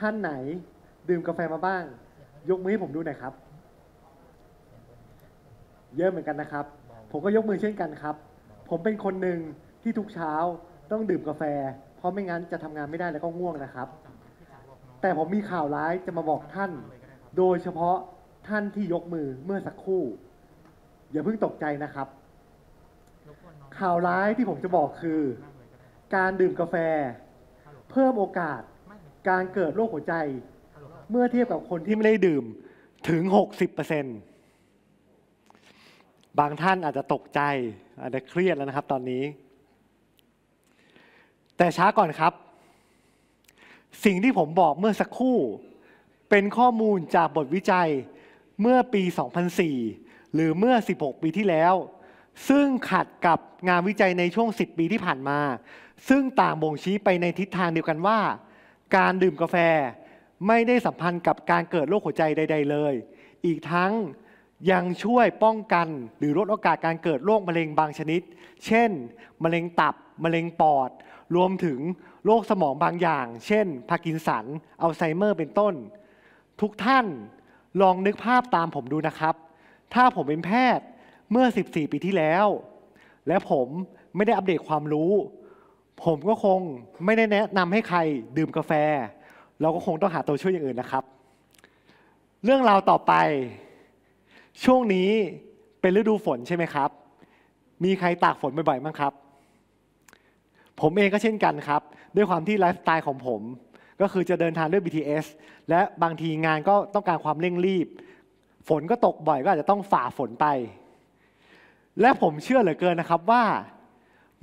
ท่านไหนดื่มกาแฟมาบ้าง ยกมือให้ผมดูหน่อยครับ เยอะเหมือนกันนะครับ ผมก็ยกมือเช่นกันครับ ผมเป็นคนหนึ่งที่ทุกเช้าต้องดื่มกาแฟ เพราะไม่งั้นจะทำงานไม่ได้แล้วก็ง่วงนะครับ แต่ผมมีข่าวร้ายจะมาบอกท่าน โดยเฉพาะท่านที่ยกมือเมื่อสักครู่ อย่าเพิ่งตกใจนะครับ ข่าวร้ายที่ผมจะบอกคือ การดื่มกาแฟเพิ่มโอกาสการเกิดโรคหัวใจเมื่อเทียบกับคนที่ไม่ได้ดื่มถึง 60%บางท่านอาจจะตกใจอาจจะเครียดแล้วนะครับตอนนี้ แต่ช้าก่อนครับ สิ่งที่ผมบอกเมื่อสักครู่เป็นข้อมูลจากบทวิจัยเมื่อปี 2004 หรือเมื่อ 16 ปีที่แล้ว ซึ่งขัดกับงานวิจัยในช่วง 10 ปีที่ผ่านมาซึ่งต่างบ่งชี้ไปในทิศทางเดียวกันว่าการดื่มกาแฟไม่ได้สัมพันธ์กับการเกิดโรคหัวใจใด ๆ เลย อีกทั้งยังช่วยป้องกันหรือลดโอกาสการเกิดโรคมะเร็งบางชนิด เช่นมะเร็งตับมะเร็งปอด รวมถึงโรคสมองบางอย่าง เช่น พาร์กินสันอัลไซเมอร์เป็นต้น ทุกท่านลองนึกภาพตามผมดูนะครับ ถ้าผมเป็นแพทย์เมื่อ 14 ปีที่แล้ว และผมไม่ได้อัปเดตความรู้ผมก็คงไม่ได้แนะนำให้ใครดื่มกาแฟ เราก็คงต้องหาตัวช่วยอย่างอื่นนะครับ เรื่องราวต่อไป ช่วงนี้เป็นฤดูฝนใช่ไหมครับ มีใครตากฝนบ่อยๆมั้งครับ ผมเองก็เช่นกันครับ ด้วยความที่ไลฟ์สไตล์ของผมก็คือจะเดินทางด้วย BTS และบางทีงานก็ต้องการความเร่งรีบ ฝนก็ตกบ่อยก็อาจจะต้องฝ่าฝนไป และผมเชื่อเหลือเกินนะครับว่า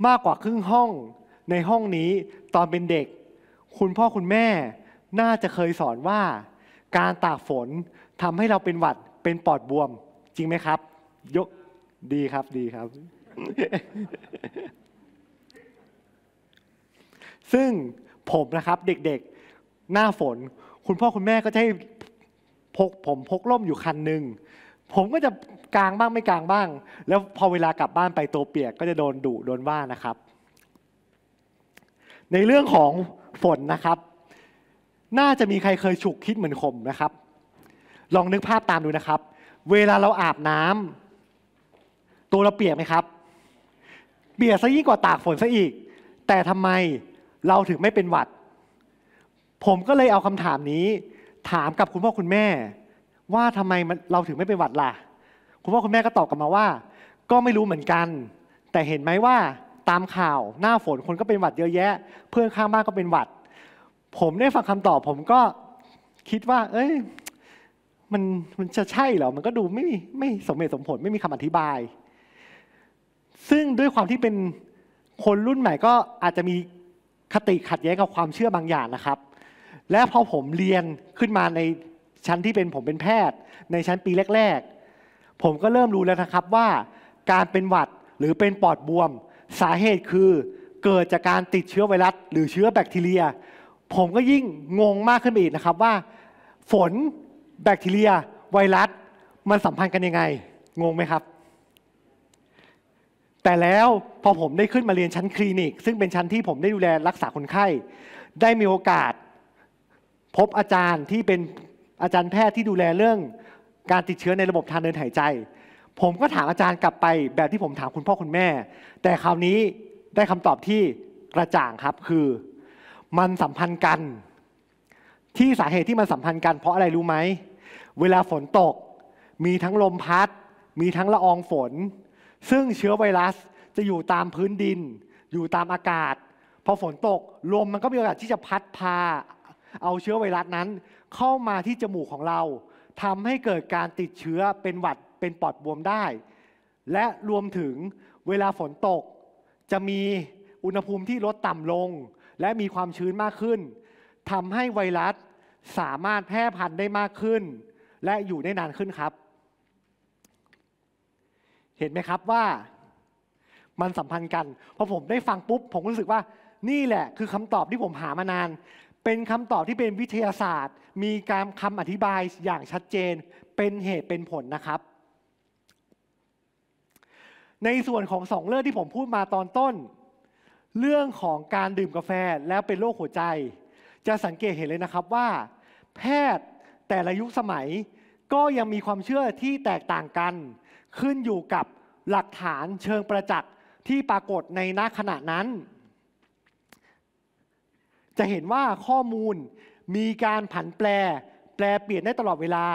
มากกว่าครึ่งห้องในห้องนี้ตอนเป็นเด็ก คุณพ่อคุณแม่น่าจะเคยสอนว่า การตากฝนทำให้เราเป็นหวัดเป็นปอดบวมจริงไหมครับ ยกดีครับดีครับซึ่งผมนะครับ เด็กๆ หน้าฝน คุณพ่อคุณแม่ก็จะให้พกผมพกล่มอยู่คันหนึ่งผมก็จะกลางบ้างไม่กลางบ้าง แล้วพอเวลากลับบ้านไปโตเปียกก็จะโดนดุโดนว่านะครับในเรื่องของฝนนะครับ น่าจะมีใครเคยฉุกคิดเหมือนผมนะครับ ลองนึกภาพตามดูนะครับ เวลาเราอาบน้ำ ตัวเราเปียกไหมครับ เปียกซะยิ่งกว่าตากฝนซะอีก แต่ทำไมเราถึงไม่เป็นหวัด ผมก็เลยเอาคำถามนี้ ถามกับคุณพ่อคุณแม่ ว่าทำไมเราถึงไม่เป็นหวัดล่ะ คุณพ่อคุณแม่ก็ตอบกลับมาว่า ก็ไม่รู้เหมือนกัน แต่เห็นไหมว่าตามข่าว หน้าฝนคนก็เป็นหวัดเยอะแยะ เพื่อนข้างบ้านก็เป็นหวัด ผมได้ฟังคำตอบผมก็คิดว่า เอ้ยมันมันจะใช่เหรอมันก็ดูไม่ไม่สมเหตุสมผลไม่มีคำอธิบาย ซึ่งด้วยความที่เป็นคนรุ่นใหม่ก็อาจจะมีคติขัดแย้งกับความเชื่อบางอย่างนะครับ และพอผมเรียนขึ้นมาในชั้นที่เป็นผมเป็นแพทย์ ในชั้นปีแรก ๆ ผมก็เริ่มรู้แล้วนะครับว่าการเป็นหวัดหรือเป็นปอดบวมสาเหตุคือเกิดจากการติดเชื้อไวรัสหรือเชื้อแบคทีเรีย ผมก็ยิ่งงงมากขึ้นไปอีกนะครับว่า ฝน แบคทีเรีย ไวรัสมันสัมพันธ์กันยังไงงงไหมครับ แต่แล้วพอผมได้ขึ้นมาเรียนชั้นคลินิกซึ่งเป็นชั้นที่ผมได้ดูแลรักษาคนไข้ ได้มีโอกาส พบอาจารย์ที่เป็นอาจารย์แพทย์ที่ดูแลเรื่อง การติดเชื้อในระบบทางเดินหายใจผมก็ถามอาจารย์กลับไปแบบที่ผมถามคุณพ่อ คุณแม่ แต่คราวนี้ได้คำตอบที่กระจ่างครับคือ มันสัมพันธ์กันที่สาเหตุที่มันสัมพันธ์กันเพราะอะไรรู้ไหมเวลาฝนตกมีทั้งลมพัด มีทั้งละอองฝน ซึ่งเชื้อไวรัสจะอยู่ตามพื้นดิน อยู่ตามอากาศพอฝนตกลมมันก็มีโอกาสที่จะพัดพาเอาเชื้อไวรัสนั้น เข้ามาที่จมูกของเราทำให้เกิดการติดเชื้อเป็นหวัดเป็นปอดบวมได้ และรวมถึงเวลาฝนตก จะมีอุณหภูมิที่ลดต่ำลง และมีความชื้นมากขึ้นทำให้ไวรัสสามารถแพร่พันธุ์ได้มากขึ้น และอยู่ได้นานขึ้นครับ เห็นไหมครับว่ามันสัมพันธ์กันพอผมได้ฟังปุ๊บผมรู้สึกว่านี่แหละ คือคำตอบที่ผมหามานาน เป็นคำตอบที่เป็นวิทยาศาสตร์ มีการคำอธิบายอย่างชัดเจนเป็นเหตุเป็นผลนะครับในส่วนของสองเรื่องที่ผมพูดมาตอนต้น เรื่องของการดื่มกาแฟแล้วเป็นโรคหัวใจ จะสังเกตเห็นเลยนะครับว่า แพทย์แต่ละยุคสมัย ก็ยังมีความเชื่อที่แตกต่างกัน ขึ้นอยู่กับหลักฐานเชิงประจักษ์ ที่ปรากฏในณขณะนั้น จะเห็นว่าข้อมูลมีการผันแปรแปลเปลี่ยนได้ตลอดเวลา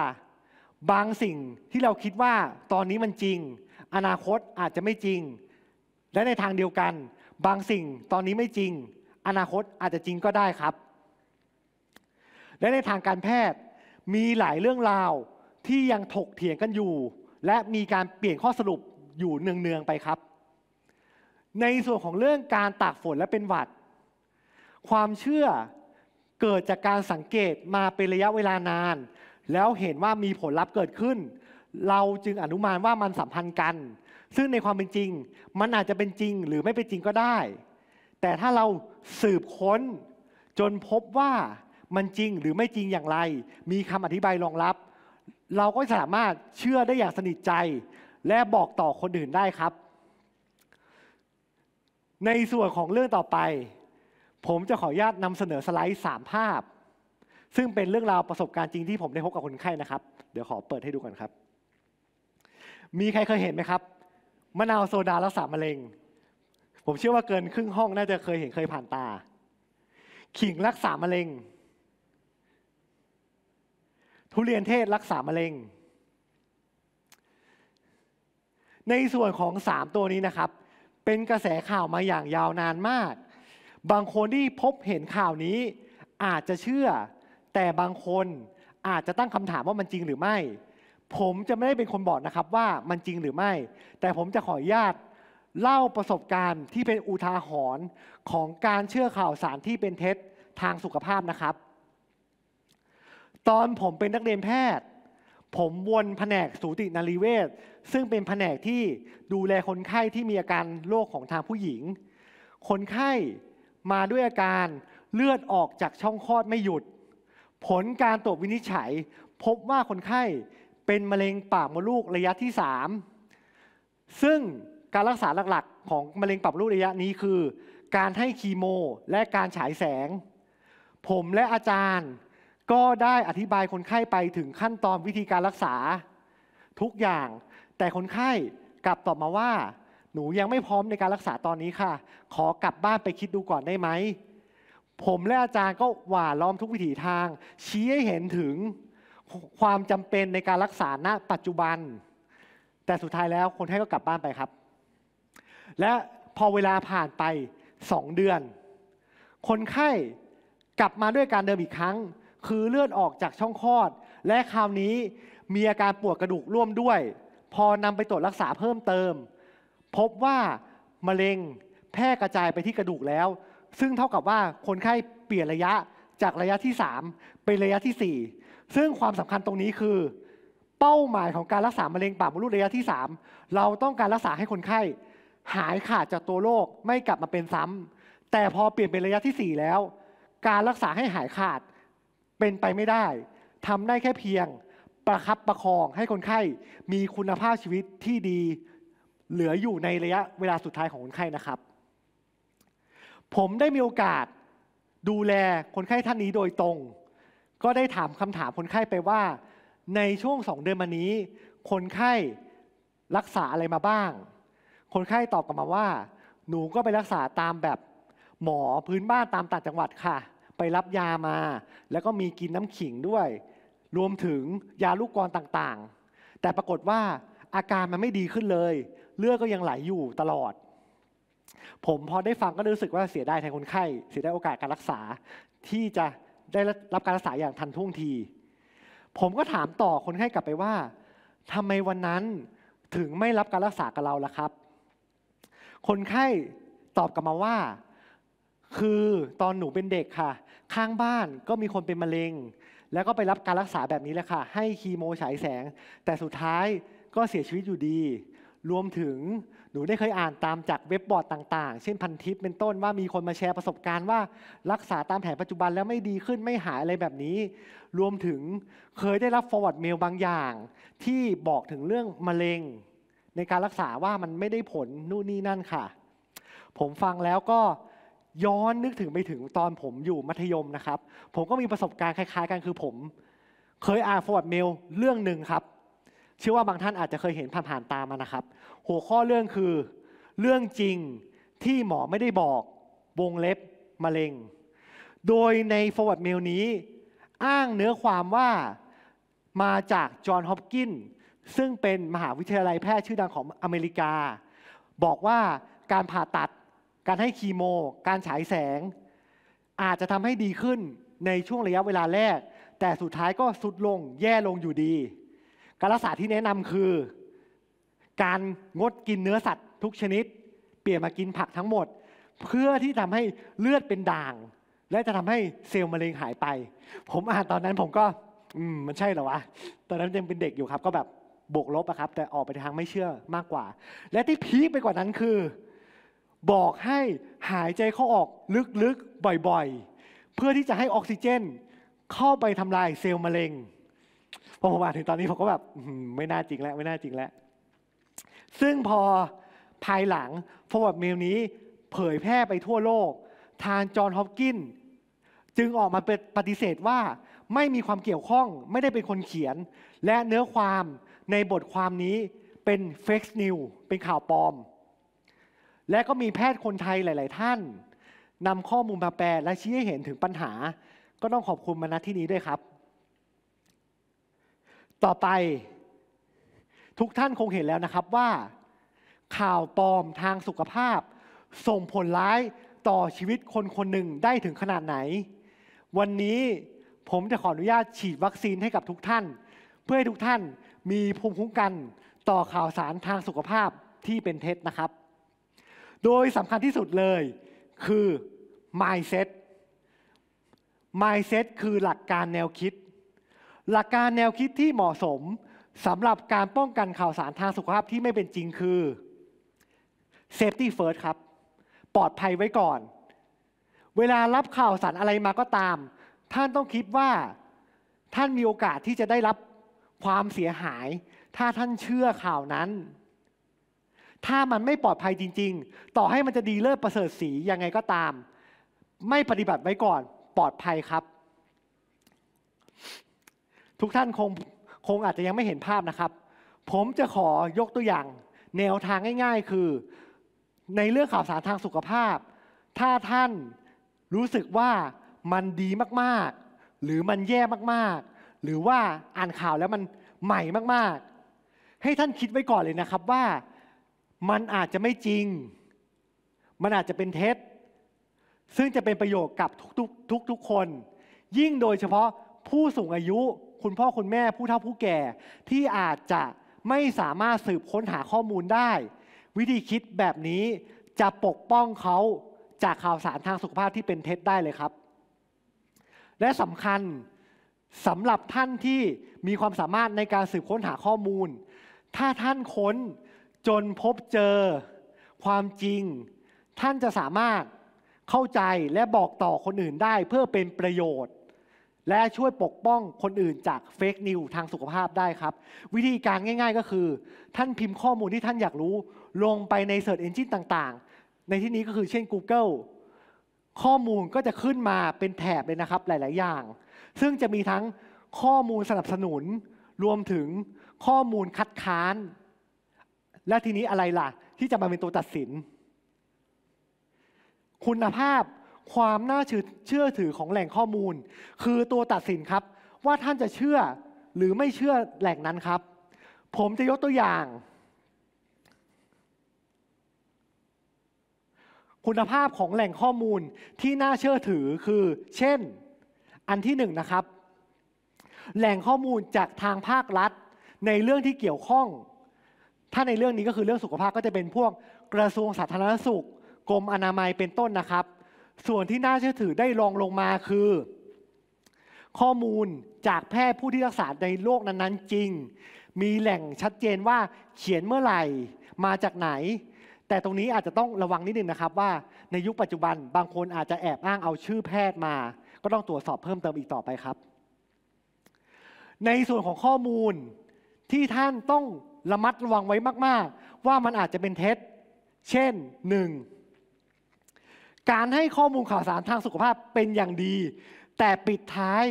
บางสิ่งที่เราคิดว่าตอนนี้มันจริงอนาคตอาจจะไม่จริง และในทางเดียวกันบางสิ่งตอนนี้ไม่จริง อนาคตอาจจะจริงก็ได้ครับ และในทางการแพทย์ มีหลายเรื่องราวที่ยังถกเถียงกันอยู่ และมีการเปลี่ยนข้อสรุปอยู่เนืองๆไปครับ ในส่วนของเรื่องการตากฝนและเป็นหวัด ความเชื่อเกิดจากการสังเกตมาเป็นระยะเวลานาน แล้วเห็นว่ามีผลลัพธ์เกิดขึ้นเราจึงอนุมานว่ามันสัมพันธ์กัน ซึ่งในความเป็นจริง มันอาจจะเป็นจริงหรือไม่เป็นจริงก็ได้ แต่ถ้าเราสืบค้น จนพบว่ามันจริงหรือไม่จริงอย่างไร มีคำอธิบายรองรับ เราก็สามารถเชื่อได้อย่างสนิทใจ และบอกต่อคนอื่นได้ครับ ในส่วนของเรื่องต่อไป ผมจะขออนุญาตนำเสนอสไลด์ 3 ภาพ ซึ่งเป็นเรื่องราวประสบการณ์จริงที่ผมได้พบกับคนไข้นะครับ เดี๋ยวขอเปิดให้ดูก่อนครับมีใครเคยเห็นไหมครับ มะนาวโซดารักษามะเร็งผมเชื่อว่าเกินครึ่งห้อง น่าจะเคยเห็นเคยผ่านตา ขิงรักษามะเร็งทุเรียนเทศรักษามะเร็งในส่วนของสามตัวนี้นะครับ เป็นกระแสข่าวมาอย่างยาวนานมาก บางคนที่พบเห็นข่าวนี้อาจจะเชื่อ แต่บางคนอาจจะตั้งคำถามว่ามันจริงหรือไม่ผมจะไม่ได้เป็นคนบอกนะครับว่ามันจริงหรือไม่ แต่ผมจะขออนุญาตเล่าประสบการณ์ที่เป็นอุทาหรณ์ของการเชื่อข่าวสารที่เป็นเท็จทางสุขภาพนะครับ ตอนผมเป็นนักเรียนแพทย์ ผมวนแผนกสูตินรีเวชซึ่งเป็นแผนกที่ดูแลคนไข้ที่มีอาการโรคของทางผู้หญิง คนไข้มาด้วยอาการเลือดออกจากช่องคลอดไม่หยุด ผลการตรวจวินิจฉัย พบว่าคนไข้เป็นมะเร็งปากมดลูกระยะที่ 3 ซึ่งการรักษาหลักๆ ของมะเร็งปากมดลูกระยะนี้คือ การให้คีโมและการฉายแสง ผมและอาจารย์ก็ได้อธิบายคนไข้ไปถึงขั้นตอนวิธีการรักษา ทุกอย่าง แต่คนไข้กลับตอบมาว่า หนูยังไม่พร้อมในการรักษาตอนนี้ค่ะ ขอกลับบ้านไปคิดดูก่อนได้ไหม ผมและอาจารย์ก็หว่าล้อมทุกวิถีทาง ชี้ให้เห็นถึงความจำเป็นในการรักษาณปัจจุบัน แต่สุดท้ายแล้วคนไข้ก็กลับบ้านไปครับ และพอเวลาผ่านไปสองเดือน คนไข้กลับมาด้วยการเดิมอีกครั้ง คือเลือดออกจากช่องคลอด และคราวนี้มีอาการปวดกระดูกร่วมด้วย พอนำไปตรวจรักษาเพิ่มเติม พบว่ามะเร็งแพร่กระจายไปที่กระดูกแล้ว ซึ่งเท่ากับว่าคนไข้เปลี่ยนระยะจากระยะที่3เป็นระยะที่ 4ซึ่งความสำคัญตรงนี้คือ เป้าหมายของการรักษามะเร็งปากมดลูกระยะที่ 3 เราต้องการรักษาให้คนไข้ หายขาดจากตัวโรคไม่กลับมาเป็นซ้ำ แต่พอเปลี่ยนเป็นระยะที่ 4 แล้ว การรักษาให้หายขาดเป็นไปไม่ได้ ทำได้แค่เพียง ประคับประคองให้คนไข้มีคุณภาพชีวิตที่ดีเหลืออยู่ในระยะเวลาสุดท้ายของคนไข้นะครับ ผมได้มีโอกาสดูแลคนไข้ท่านนี้โดยตรงก็ได้ถามคำถามคนไข้ไปว่า ในช่วงสองเดือนมานี้ คนไข้รักษาอะไรมาบ้าง คนไข้ตอบกลับมาว่า หนูก็ไปรักษาตามแบบหมอพื้นบ้านตามต่างจังหวัดค่ะ ไปรับยามา แล้วก็มีกินน้ำขิงด้วย รวมถึงยาลูกกรต่างๆ แต่ปรากฏว่าอาการมันไม่ดีขึ้นเลย เลือดก็ยังไหลอยู่ตลอด ผมพอได้ฟังก็รู้สึกว่าเสียดายแทนคนไข้ เสียดายโอกาสการรักษาที่จะได้รับการรักษาอย่างทันท่วงที ผมก็ถามต่อคนไข้กลับไปว่า ทำไมวันนั้นถึงไม่รับการรักษากับเราล่ะครับ คนไข้ตอบกลับมาว่า คือตอนหนูเป็นเด็กค่ะ ข้างบ้านก็มีคนเป็นมะเร็ง แล้วก็ไปรับการรักษาแบบนี้แหละค่ะให้คีโมฉายแสง แต่สุดท้ายก็เสียชีวิตอยู่ดีรวมถึงหนูได้เคยอ่านตามจากเว็บบอร์ดต่างๆ เช่นพันทิปเป็นต้นว่ามีคนมาแชร์ประสบการณ์ว่ารักษาตามแผนปัจจุบันแล้วไม่ดีขึ้นไม่หายอะไรแบบนี้ รวมถึงเคยได้รับฟอร์ว r ดเมลบางอย่าง ที่บอกถึงเรื่องมะเร็ง ในการรักษาว่ามันไม่ได้ผลนู่นนี่นั่นค่ะ ผมฟังแล้วก็ย้อนนึกถึงไปถึงตอนผมอยู่มัธยมนะครับ ผมก็มีประสบการณ์คล้ายๆ กันคือผม เคยอ่านฟอร์ a r d m a i เรื่องหนึ่งครับ เชื่อว่าบางท่านอาจจะเคยเห็นผ่านๆตามมานะครับหัวข้อเรื่องคือ เรื่องจริงที่หมอไม่ได้บอก วงเล็บมะเร็ง โดยใน forward mail นี้ อ้างเนื้อความว่ามาจากจอห์นฮอปกินซึ่งเป็นมหาวิทยาลัยแพทย์ชื่อดังของอเมริกา บอกว่าการผ่าตัด การให้คีโม การฉายแสง อาจจะทำให้ดีขึ้นในช่วงระยะเวลาแรก แต่สุดท้ายก็สุดลงแย่ลงอยู่ดีการรักษาที่แนะนำคือการงดกินเนื้อสัตว์ทุกชนิด เปลี่ยนมากินผักทั้งหมด เพื่อที่ทำให้เลือดเป็นด่าง และจะทำให้เซลล์มะเร็งหายไป ผมอ่านตอนนั้นผมก็อืมมันใช่เหรอวะตอนนั้นยังเป็นเด็กอยู่ครับ ก็แบบบวกลบอะครับแต่ออกไปทางไม่เชื่อมากกว่า และที่พีคไปกว่านั้นคือ บอกให้หายใจเข้าออกลึกๆบ่อย ๆ เพื่อที่จะให้ออกซิเจน เข้าไปทำลายเซลล์มะเร็งพอผมอ่านถึงตอนนี้ผมก็แบบไม่น่าจริงแล้ว ไม่น่าจริงแล้วซึ่งพอภายหลังฟอร์ดเมลนี้ เผยแพร่ไปทั่วโลก ทางจอห์น ฮอปกินจึงออกมาปฏิเสธว่า ไม่มีความเกี่ยวข้อง ไม่ได้เป็นคนเขียน และเนื้อความในบทความนี้เป็นเฟกซ์นิวเป็นข่าวปลอม และก็มีแพทย์คนไทยหลาย ๆ ท่านนำข้อมูลมาแปลและชี้ให้เห็นถึงปัญหา ก็ต้องขอบคุณมาณที่นี้ด้วยครับ ต่อไปทุกท่านคงเห็นแล้วนะครับว่า ข่าวปลอมทางสุขภาพ ส่งผลร้ายต่อชีวิตคนคนหนึ่งได้ถึงขนาดไหน วันนี้ผมจะขออนุญาตฉีดวัคซีนให้กับทุกท่าน เพื่อให้ทุกท่านมีภูมิคุ้มกันต่อข่าวสารทางสุขภาพที่เป็นเท็จนะครับ โดยสำคัญที่สุดเลยคือ mindset mindset คือหลักการแนวคิด หลักการแนวคิดที่เหมาะสมสำหรับการป้องกันข่าวสารทางสุขภาพที่ไม่เป็นจริงคือเซฟตี้เฟิร์สครับ ปลอดภัยไว้ก่อน เวลารับข่าวสารอะไรมาก็ตาม ท่านต้องคิดว่า ท่านมีโอกาสที่จะได้รับความเสียหาย ถ้าท่านเชื่อข่าวนั้น ถ้ามันไม่ปลอดภัยจริง ๆ ต่อให้มันจะดีเลิศประเสริฐสี ยังไงก็ตาม ไม่ปฏิบัติไว้ก่อนปลอดภัยครับ ทุกท่านคงคงอาจจะยังไม่เห็นภาพนะครับ ผมจะขอยกตัวอย่างแนวทางง่ายๆ คือ ในเรื่องข่าวสารทางสุขภาพ ถ้าท่านรู้สึกว่ามันดีมากๆ หรือมันแย่มากๆ หรือว่าอ่านข่าวแล้วมันใหม่มากๆ ให้ท่านคิดไว้ก่อนเลยนะครับว่ามันอาจจะไม่จริง มันอาจจะเป็นเท็จ ซึ่งจะเป็นประโยชน์กับทุกๆ ทุกๆคน ยิ่งโดยเฉพาะผู้สูงอายุคุณพ่อ คุณแม่ผู้เฒ่า ผู้แก่ที่อาจจะไม่สามารถสืบค้นหาข้อมูลได้ วิธีคิดแบบนี้จะปกป้องเขาจากข่าวสารทางสุขภาพที่เป็นเท็จได้เลยครับ และสำคัญสำหรับท่านที่มีความสามารถในการสืบค้นหาข้อมูล ถ้าท่านค้นจนพบเจอ ความจริง ท่านจะสามารถเข้าใจและบอกต่อคนอื่นได้เพื่อเป็นประโยชน์และช่วยปกป้องคนอื่นจากเฟกนิวทางสุขภาพได้ครับ วิธีการง่ายๆ ก็คือ ท่านพิมพ์ข้อมูลที่ท่านอยากรู้ลงไปในเ e ิร์ชเอนจินต่างๆ ในที่นี้ก็คือเช่น Google ข้อมูลก็จะขึ้นมาเป็นแถบเลยนะครับหลายๆอย่าง ซึ่งจะมีทั้งข้อมูลสนับสนุนรวมถึงข้อมูลคัดค้าน และทีนี้อะไรล่ะ ที่จะมาเป็นตัวตัดสิน คุณภาพความน่าเชื่อถือของแหล่งข้อมูล คือตัวตัดสินครับ ว่าท่านจะเชื่อหรือไม่เชื่อแหล่งนั้นครับ ผมจะยกตัวอย่าง คุณภาพของแหล่งข้อมูลที่น่าเชื่อถือคือ เช่นอันที่หนึ่งนะครับ แหล่งข้อมูลจากทางภาครัฐในเรื่องที่เกี่ยวข้อง ถ้าในเรื่องนี้ก็คือเรื่องสุขภาพก็จะเป็นพวกกระทรวงสาธารณสุขกรมอนามัยเป็นต้นนะครับส่วนที่น่าเชื่อถือได้รองลงมาคือ ข้อมูลจากแพทย์ผู้ที่รักษาในโรคนั้น ๆจริง มีแหล่งชัดเจนว่าเขียนเมื่อไหร่มาจากไหน แต่ตรงนี้อาจจะต้องระวังนิดนึงนะครับว่า ในยุคปัจจุบันบางคนอาจจะแอบอ้างเอาชื่อแพทย์มา ก็ต้องตรวจสอบเพิ่มเติมอีกต่อไปครับ ในส่วนของข้อมูลที่ท่านต้องระมัดระวังไว้มากๆ ว่ามันอาจจะเป็นเท็จเช่นหนึ่งการให้ข้อมูลข่าวสารทางสุขภาพเป็นอย่างดี แต่ปิดท้าย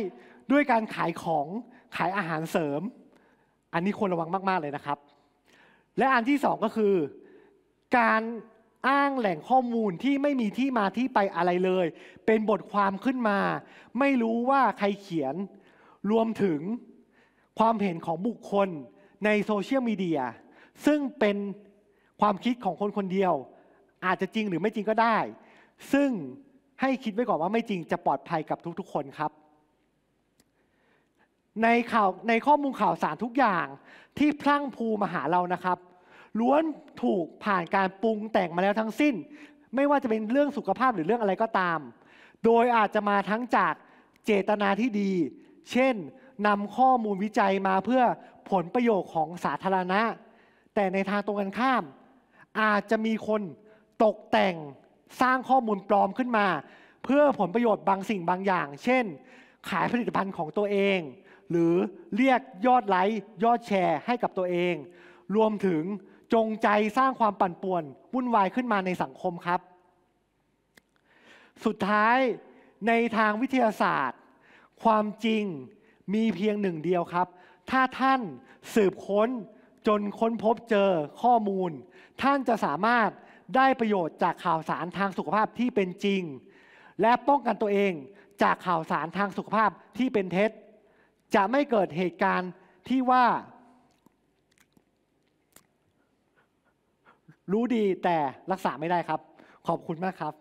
ด้วยการขายของขายอาหารเสริม อันนี้ควรระวังมาก ๆ เลยนะครับ และอันที่สองก็คือ การอ้างแหล่งข้อมูลที่ไม่มีที่มาที่ไปอะไรเลย เป็นบทความขึ้นมา ไม่รู้ว่าใครเขียนรวมถึงความเห็นของบุคคลในโซเชียลมีเดียซึ่งเป็นความคิดของคนคนเดียว อาจจะจริงหรือไม่จริงก็ได้ซึ่งให้คิดไว้ก่อนว่าไม่จริงจะปลอดภัยกับทุกๆ คนครับ ในข่าวในข้อมูลข่าวสารทุกอย่างที่พลั่งพูมาหาเรานะครับ ล้วนถูกผ่านการปรุงแต่งมาแล้วทั้งสิ้น ไม่ว่าจะเป็นเรื่องสุขภาพหรือเรื่องอะไรก็ตาม โดยอาจจะมาทั้งจากเจตนาที่ดี เช่นนำข้อมูลวิจัยมาเพื่อผลประโยชน์ของสาธารณะ แต่ในทางตรงกันข้าม อาจจะมีคนตกแต่งสร้างข้อมูลปลอมขึ้นมา เพื่อผลประโยชน์บางสิ่งบางอย่าง เช่น ขายผลิตภัณฑ์ของตัวเอง หรือเรียกยอดไลค์ยอดแชร์ให้กับตัวเอง รวมถึงจงใจสร้างความปั่นป่วน วุ่นวายขึ้นมาในสังคมครับ สุดท้ายในทางวิทยาศาสตร์ ความจริงมีเพียงหนึ่งเดียวครับ ถ้าท่านสืบค้น จนค้นพบเจอข้อมูล ท่านจะสามารถได้ประโยชน์จากข่าวสารทางสุขภาพที่เป็นจริง และป้องกันตัวเองจากข่าวสารทางสุขภาพที่เป็นเท็จ จะไม่เกิดเหตุการณ์ที่ว่า รู้ดีแต่รักษาไม่ได้ครับ ขอบคุณมากครับ